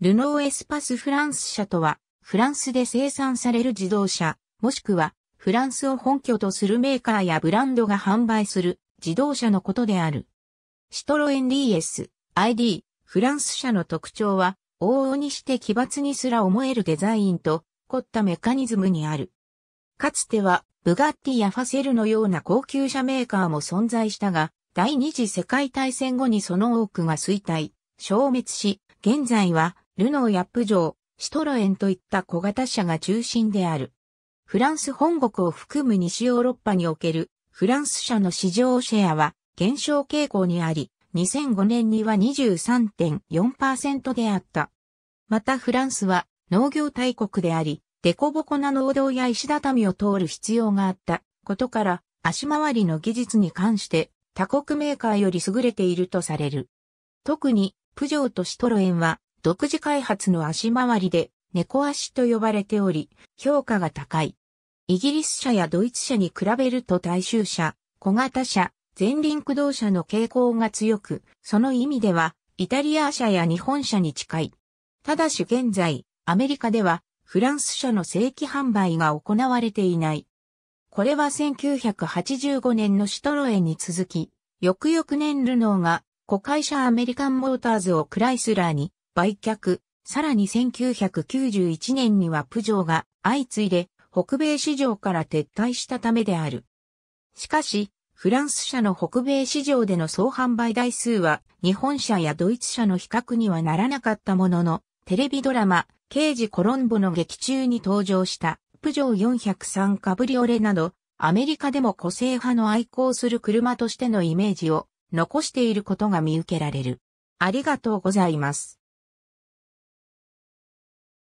ルノーエスパスフランス社とは、フランスで生産される自動車、もしくは、フランスを本拠とするメーカーやブランドが販売する自動車のことである。シトロエン DS、ID、フランス社の特徴は、往々にして奇抜にすら思えるデザインと凝ったメカニズムにある。かつては、ブガッティやファセルのような高級車メーカーも存在したが、第二次世界大戦後にその多くが衰退、消滅し、現在はルノーやプジョー、シトロエンといった小型車が中心である。フランス本国を含む西ヨーロッパにおけるフランス車の市場シェアは減少傾向にあり、2005年には23.4%であった。またフランスは農業大国であり、デコボコな農道や石畳を通る必要があったことから、足回りの技術に関して他国メーカーより優れているとされる。特に、プジョーとシトロエンは独自開発の足回りで猫足と呼ばれており、評価が高い。イギリス車やドイツ車に比べると大衆車、小型車、前輪駆動車の傾向が強く、その意味では、イタリア車や日本車に近い。ただし現在、アメリカでは、フランス車の正規販売が行われていない。これは1985年のシトロエに続き、翌々年ルノーが、子会社アメリカンモーターズをクライスラーに売却、さらに1991年にはプジョーが相次いで北米市場から撤退したためである。しかし、フランス車の北米市場での総販売台数は日本車やドイツ車の比較にはならなかったものの、テレビドラマ、刑事コロンボの劇中に登場したプジョー403カブリオレなど、アメリカでも個性派の愛好する車としてのイメージを残していることが見受けられる。ありがとうございます。